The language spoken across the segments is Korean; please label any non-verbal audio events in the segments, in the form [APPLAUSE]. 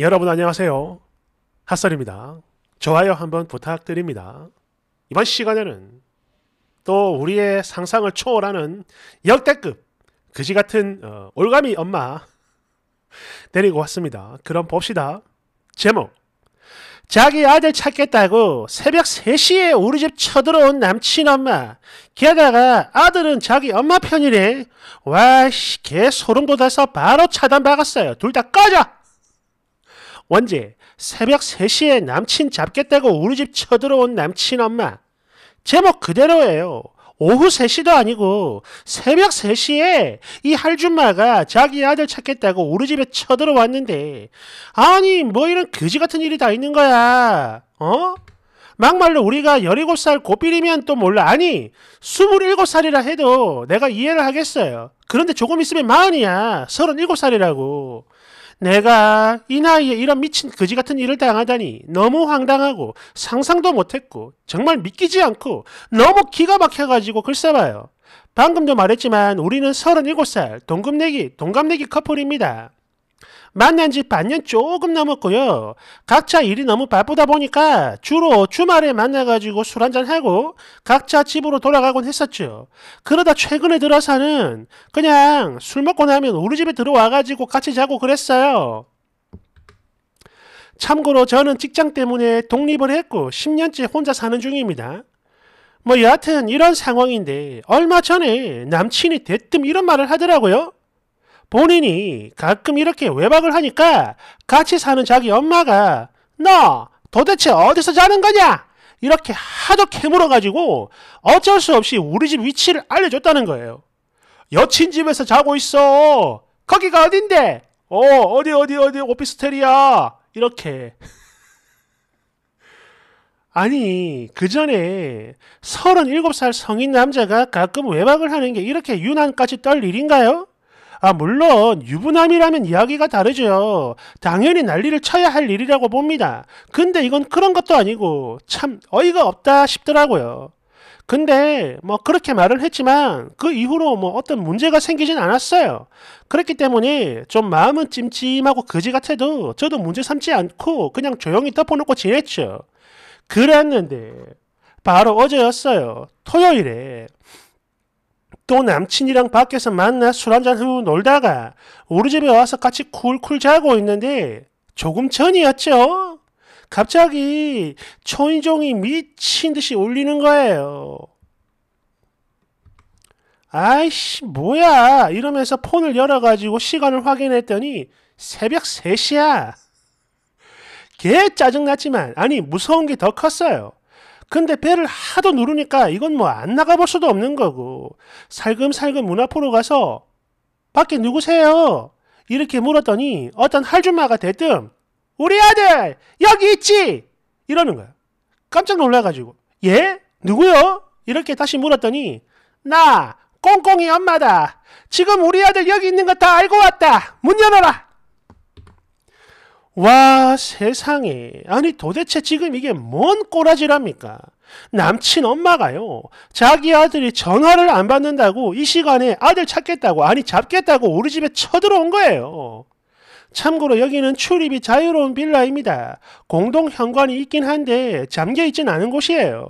여러분 안녕하세요. 핫설입니다. 좋아요 한번 부탁드립니다. 이번 시간에는 또 우리의 상상을 초월하는 역대급 그지 같은 어, 올가미 엄마 [LAUGHS] 데리고 왔습니다. 그럼 봅시다. 제목 자기 아들 찾겠다고 새벽 3시에 우리 집 쳐들어온 남친 엄마. 게다가 아들은 자기 엄마 편이래. 와씨 개 소름 돋아서 바로 차단 박았어요. 둘 다 꺼져! 원제 새벽 3시에 남친 잡겠다고 우리 집 쳐들어온 남친 엄마. 제목 그대로예요. 오후 3시도 아니고 새벽 3시에 이 할줌마가 자기 아들 찾겠다고 우리 집에 쳐들어왔는데 아니 뭐 이런 그지 같은 일이 다 있는 거야. 어? 막말로 우리가 17살 고삐리면 또 몰라. 아니 27살이라 해도 내가 이해를 하겠어요. 그런데 조금 있으면 마흔이야. 37살이라고. 내가 이 나이에 이런 미친 거지 같은 일을 당하다니 너무 황당하고 상상도 못했고 정말 믿기지 않고 너무 기가 막혀가지고 글쎄 봐요. 방금도 말했지만 우리는 37살 동급내기 동갑내기 커플입니다. 만난 지 반년 조금 넘었고요. 각자 일이 너무 바쁘다 보니까 주로 주말에 만나가지고 술 한잔하고 각자 집으로 돌아가곤 했었죠. 그러다 최근에 들어서는 그냥 술 먹고 나면 우리 집에 들어와가지고 같이 자고 그랬어요. 참고로 저는 직장 때문에 독립을 했고 10년째 혼자 사는 중입니다. 뭐 여하튼 이런 상황인데 얼마 전에 남친이 대뜸 이런 말을 하더라고요. 본인이 가끔 이렇게 외박을 하니까 같이 사는 자기 엄마가 너 도대체 어디서 자는 거냐? 이렇게 하도 캐물어가지고 어쩔 수 없이 우리 집 위치를 알려줬다는 거예요. 여친 집에서 자고 있어. 거기가 어딘데? 어, 어디, 어디, 어디, 오피스텔이야. 이렇게. [LAUGHS] 아니, 그 전에 37살 성인 남자가 가끔 외박을 하는 게 이렇게 유난까지 떨 일인가요? 아, 물론 유부남이라면 이야기가 다르죠. 당연히 난리를 쳐야 할 일이라고 봅니다. 근데 이건 그런 것도 아니고 참 어이가 없다 싶더라고요. 근데 뭐 그렇게 말을 했지만 그 이후로 뭐 어떤 문제가 생기진 않았어요. 그렇기 때문에 좀 마음은 찜찜하고 거지 같아도 저도 문제 삼지 않고 그냥 조용히 덮어놓고 지냈죠. 그랬는데 바로 어제였어요. 토요일에 또 남친이랑 밖에서 만나 술 한잔 후 놀다가 우리 집에 와서 같이 쿨쿨 자고 있는데 조금 전이었죠? 갑자기 초인종이 미친 듯이 울리는 거예요. 아이씨, 뭐야. 이러면서 폰을 열어가지고 시간을 확인했더니 새벽 3시야. 개 짜증났지만, 아니, 무서운 게 더 컸어요. 근데 배를 하도 누르니까 이건 뭐 안 나가볼 수도 없는 거고 살금살금 문 앞으로 가서 밖에 누구세요? 이렇게 물었더니 어떤 할주마가 대뜸 우리 아들 여기 있지 이러는 거야. 깜짝 놀라가지고 예? 누구요? 이렇게 다시 물었더니 나 꽁꽁이 엄마다. 지금 우리 아들 여기 있는 거 다 알고 왔다. 문 열어라. 와 세상에 아니 도대체 지금 이게 뭔 꼬라지랍니까? 남친 엄마가요 자기 아들이 전화를 안 받는다고 이 시간에 아들 찾겠다고 아니 잡겠다고 우리 집에 쳐들어온 거예요. 참고로 여기는 출입이 자유로운 빌라입니다. 공동 현관이 있긴 한데 잠겨 있진 않은 곳이에요.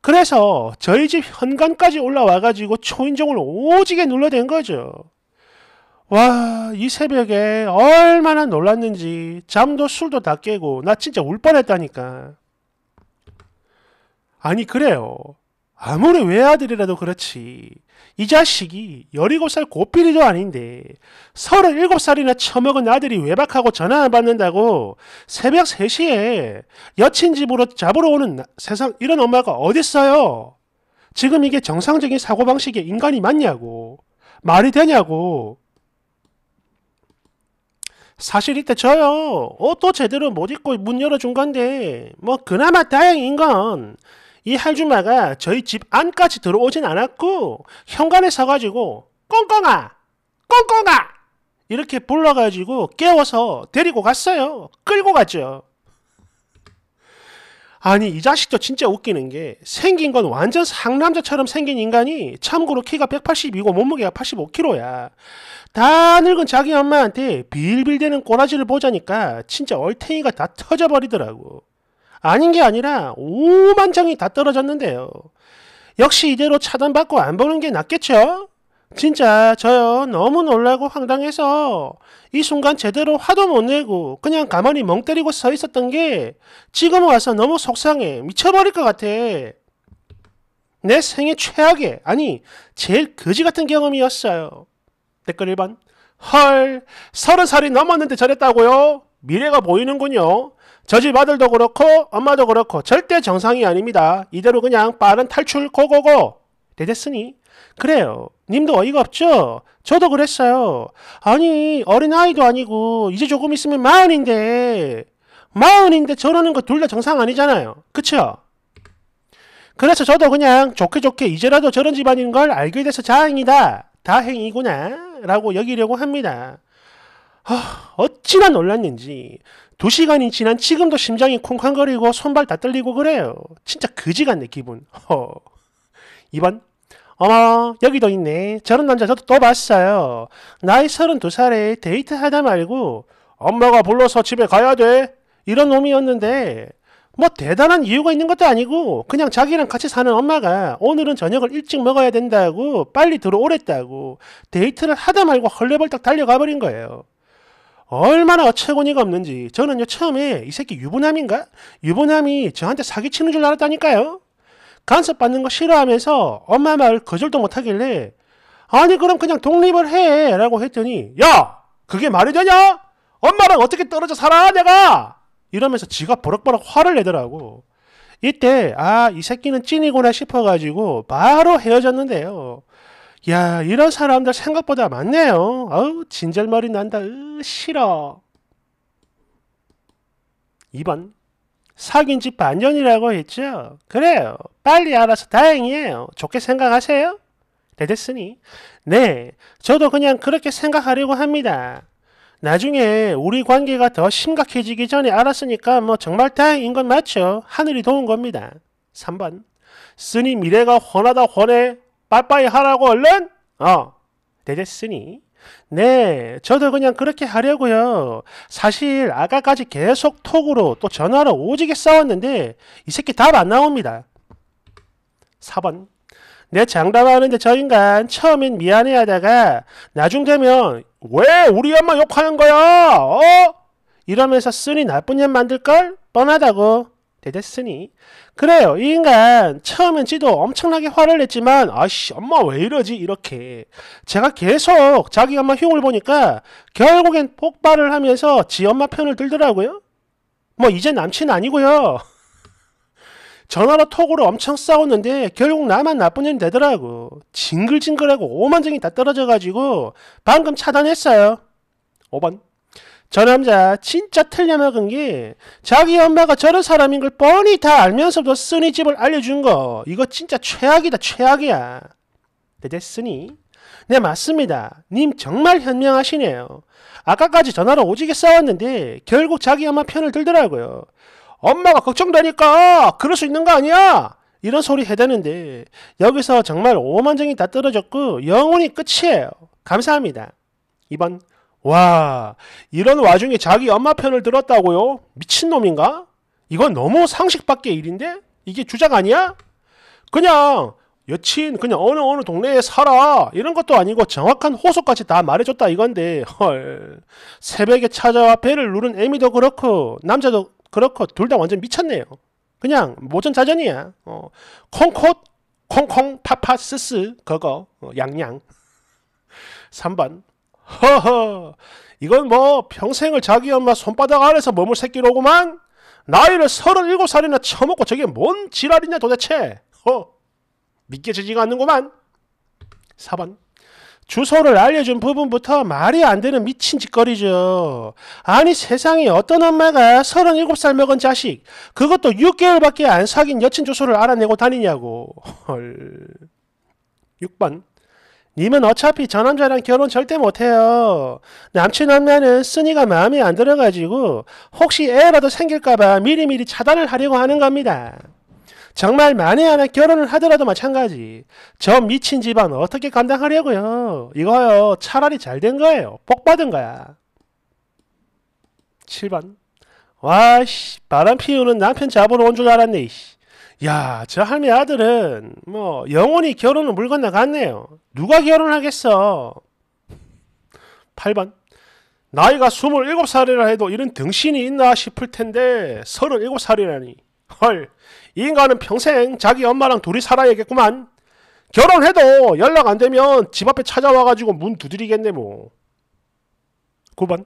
그래서 저희 집 현관까지 올라와가지고 초인종을 오지게 눌러댄 거죠. 와, 이 새벽에 얼마나 놀랐는지 잠도 술도 다 깨고 나 진짜 울 뻔했다니까. 아니 그래요. 아무리 외아들이라도 그렇지. 이 자식이 17살 고삐리도 아닌데 37살이나 처먹은 아들이 외박하고 전화 안 받는다고 새벽 3시에 여친 집으로 잡으러 오는 나, 세상 이런 엄마가 어딨어요. 지금 이게 정상적인 사고방식의 인간이 맞냐고. 말이 되냐고. 사실 이때 저요 옷도 어, 제대로 못 입고 문 열어준 건데 뭐 그나마 다행인 건 이 할주마가 저희 집 안까지 들어오진 않았고 현관에 서가지고 꽁꽁아 꽁꽁아 이렇게 불러가지고 깨워서 데리고 갔어요 끌고 갔죠 아니 이 자식도 진짜 웃기는 게 생긴 건 완전 상남자처럼 생긴 인간이 참고로 키가 182고 몸무게가 85kg야. 다 늙은 자기 엄마한테 빌빌대는 꼬라지를 보자니까 진짜 얼탱이가 다 터져버리더라고. 아닌 게 아니라 오만장이 다 떨어졌는데요. 역시 이대로 차단받고 안 보는 게 낫겠죠? 진짜 저요 너무 놀라고 황당해서 이 순간 제대로 화도 못 내고 그냥 가만히 멍 때리고 서 있었던 게 지금 와서 너무 속상해 미쳐버릴 것 같아 내 생애 최악의 아니 제일 거지 같은 경험이었어요 댓글 1번. 헐, 서른 살이 넘었는데 저랬다고요? 미래가 보이는군요. 저 집 아들도 그렇고 엄마도 그렇고 절대 정상이 아닙니다. 이대로 그냥 빠른 탈출 고고고. 대됐으니 그래요. 님도 어이가 없죠? 저도 그랬어요. 아니 어린아이도 아니고 이제 조금 있으면 마흔인데 마흔인데 저러는 거 둘 다 정상 아니잖아요. 그쵸? 그래서 저도 그냥 좋게 좋게 이제라도 저런 집안인 걸 알게 돼서 다행이다. 다행이구나. 라고 여기려고 합니다. 아, 어찌나 놀랐는지 두 시간이 지난 지금도 심장이 쿵쾅거리고 손발 다 떨리고 그래요. 진짜 그지 같네 기분. 허. 2번 어머 여기도 있네. 저런 남자 저도 또 봤어요. 나이 32살에 데이트하다 말고 엄마가 불러서 집에 가야 돼. 이런 놈이었는데 뭐 대단한 이유가 있는 것도 아니고 그냥 자기랑 같이 사는 엄마가 오늘은 저녁을 일찍 먹어야 된다고 빨리 들어오랬다고 데이트를 하다 말고 헐레벌떡 달려가 버린 거예요. 얼마나 어처구니가 없는지 저는요 처음에 이 새끼 유부남인가? 유부남이 저한테 사기치는 줄 알았다니까요. 간섭받는 거 싫어하면서 엄마 말 거절도 못하길래 아니 그럼 그냥 독립을 해 라고 했더니 야 그게 말이 되냐? 엄마랑 어떻게 떨어져 살아 내가? 이러면서 지가 버럭버럭 화를 내더라고. 이때 아 이 새끼는 찐이구나 싶어가지고 바로 헤어졌는데요. 야 이런 사람들 생각보다 많네요. 아우 진절머리 난다. 으, 싫어. 2번 사귄 지 반년이라고 했죠. 그래요. 빨리 알아서 다행이에요. 좋게 생각하세요. 네, 됐으니. 네, 저도 그냥 그렇게 생각하려고 합니다. 나중에 우리 관계가 더 심각해지기 전에 알았으니까 뭐 정말 다행인 건 맞죠. 하늘이 도운 겁니다. 3번. 쓰니 미래가 훤하다 훤해. 빠빠이 하라고 얼른. 어. 대대으니 네, 저도 그냥 그렇게 하려고요. 사실 아까까지 계속 톡으로 또 전화로 오지게 싸웠는데 이 새끼 답 안 나옵니다. 4번. 내 장담하는데 저 인간 처음엔 미안해하다가 나중 되면 왜 우리 엄마 욕하는 거야? 어? 이러면서 쓰니 나쁜 년 만들걸? 뻔하다고 대댔으니 그래요 이 인간 처음엔 지도 엄청나게 화를 냈지만 아씨 엄마 왜 이러지 이렇게 제가 계속 자기 엄마 흉을 보니까 결국엔 폭발을 하면서 지 엄마 편을 들더라고요 뭐 이제 남친 아니고요 전화로 톡으로 엄청 싸웠는데 결국 나만 나쁜 년 되더라고. 징글징글하고 오만정이 다 떨어져가지고 방금 차단했어요. 5번. 저 남자 진짜 틀려먹은 게 자기 엄마가 저런 사람인 걸 뻔히 다 알면서도 쓰니 집을 알려준 거. 이거 진짜 최악이다 최악이야. 네 됐으니 네 맞습니다. 님 정말 현명하시네요. 아까까지 전화로 오지게 싸웠는데 결국 자기 엄마 편을 들더라고요. 엄마가 걱정되니까 그럴 수 있는 거 아니야? 이런 소리 해대는데 여기서 정말 오만정이 다 떨어졌고 영혼이 끝이에요. 감사합니다. 2번 와 이런 와중에 자기 엄마 편을 들었다고요? 미친놈인가? 이건 너무 상식 밖의 일인데? 이게 주작 아니야? 그냥 여친 그냥 어느 어느 동네에 살아 이런 것도 아니고 정확한 호소까지 다 말해줬다 이건데 헐 새벽에 찾아와 배를 누른 애미도 그렇고 남자도 그렇고 둘 다 완전 미쳤네요. 그냥 모전자전이야. 어, 콩콧, 콩콩, 파파, 스스, 그거, 어, 양양. 3번. 허허, 이건 뭐 평생을 자기 엄마 손바닥 아래서 머물 새끼로구만. 나이를 37살이나 처먹고 저게 뭔 지랄이냐 도대체. 허, 믿겨지지가 않는구만. 4번. 주소를 알려준 부분부터 말이 안 되는 미친 짓거리죠. 아니 세상에 어떤 엄마가 37살 먹은 자식 그것도 6개월밖에 안 사귄 여친 주소를 알아내고 다니냐고. 헐. 6번 님은 어차피 저 남자랑 결혼 절대 못해요. 남친 남매는 쓰니가 마음에 안 들어가지고 혹시 애라도 생길까봐 미리미리 차단을 하려고 하는 겁니다. 정말 만에 하나 결혼을 하더라도 마찬가지. 저 미친 집안 어떻게 감당하려고요. 이거요. 차라리 잘 된 거예요. 복 받은 거야. 7번. 와씨 바람 피우는 남편 잡으러 온 줄 알았네. 씨. 야, 저 할매 아들은 뭐 영원히 결혼을 물건나갔네요 누가 결혼하겠어? 8번. 나이가 27살이라 해도 이런 등신이 있나 싶을 텐데 37살이라니. 헐, 이 인간은 평생 자기 엄마랑 둘이 살아야겠구만. 결혼해도 연락 안 되면 집 앞에 찾아와가지고 문 두드리겠네 뭐. 9번.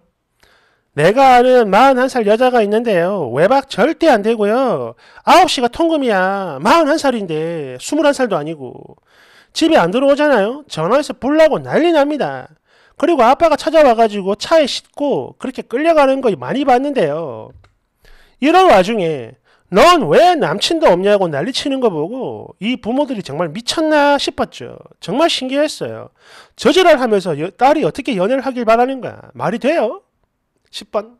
내가 아는 41살 여자가 있는데요. 외박 절대 안 되고요. 9시가 통금이야. 41살인데 21살도 아니고. 집에 안 들어오잖아요. 전화해서 불라고 난리 납니다. 그리고 아빠가 찾아와가지고 차에 싣고 그렇게 끌려가는 거 많이 봤는데요. 이런 와중에 넌왜 남친도 없냐고 난리치는 거 보고 이 부모들이 정말 미쳤나 싶었죠. 정말 신기했어요. 저지랄 하면서 여, 딸이 어떻게 연애를 하길 바라는가. 말이 돼요? 10번.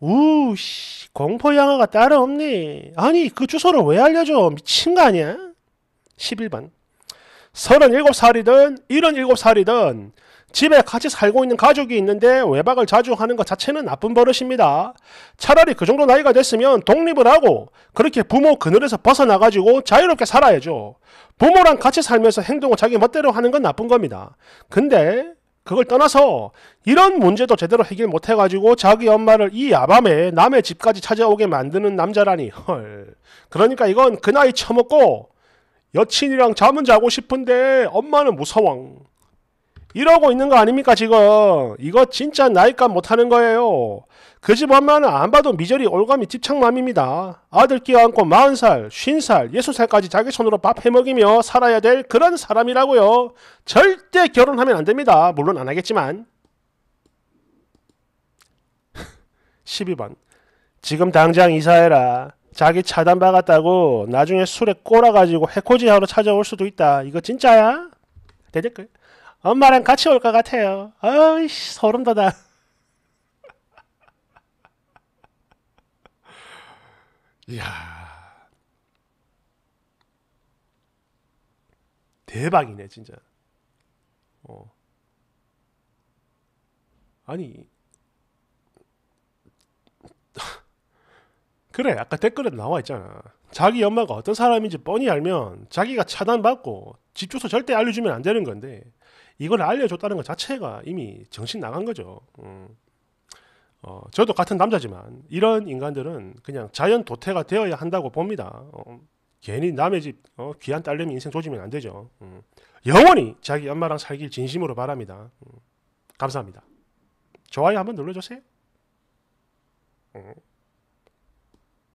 우씨 공포 영화가 따로 없니? 아니 그 주소를 왜 알려줘? 미친 거 아니야? 11번. 37 살이든 77 살이든 집에 같이 살고 있는 가족이 있는데 외박을 자주 하는 것 자체는 나쁜 버릇입니다. 차라리 그 정도 나이가 됐으면 독립을 하고 그렇게 부모 그늘에서 벗어나가지고 자유롭게 살아야죠. 부모랑 같이 살면서 행동을 자기 멋대로 하는 건 나쁜 겁니다. 근데 그걸 떠나서 이런 문제도 제대로 해결 못 해가지고 자기 엄마를 이 야밤에 남의 집까지 찾아오게 만드는 남자라니 헐. 그러니까 이건 그 나이 처먹고 여친이랑 잠은 자고 싶은데 엄마는 무서워. 이러고 있는 거 아닙니까 지금? 이거 진짜 나이값 못하는 거예요. 그 집 엄마는 안 봐도 미저리 올가미 집착맘입니다. 아들 끼어안고 40살, 50살, 60살까지 자기 손으로 밥 해먹이며 살아야 될 그런 사람이라고요. 절대 결혼하면 안 됩니다. 물론 안 하겠지만. 12번 [LAUGHS] 지금 당장 이사해라. 자기 차단 박았다고 나중에 술에 꼬라가지고 해코지하러 찾아올 수도 있다. 이거 진짜야? 대댓글. 엄마랑 같이 올 것 같아요. 아이 소름 돋아. 이야. 대박이네, 진짜. 어. 아니, 그래 아까 댓글에도 나와 있잖아 자기 엄마가 어떤 사람인지 뻔히 알면 자기가 차단받고 집 주소 절대 알려주면 안 되는 건데 이걸 알려줬다는 것 자체가 이미 정신 나간 거죠 음. 어, 저도 같은 남자지만 이런 인간들은 그냥 자연 도태가 되어야 한다고 봅니다 어, 괜히 남의 집 어, 귀한 딸내미 인생 조지면 안 되죠 음. 영원히 자기 엄마랑 살길 진심으로 바랍니다 음. 감사합니다 좋아요 한번 눌러주세요 음.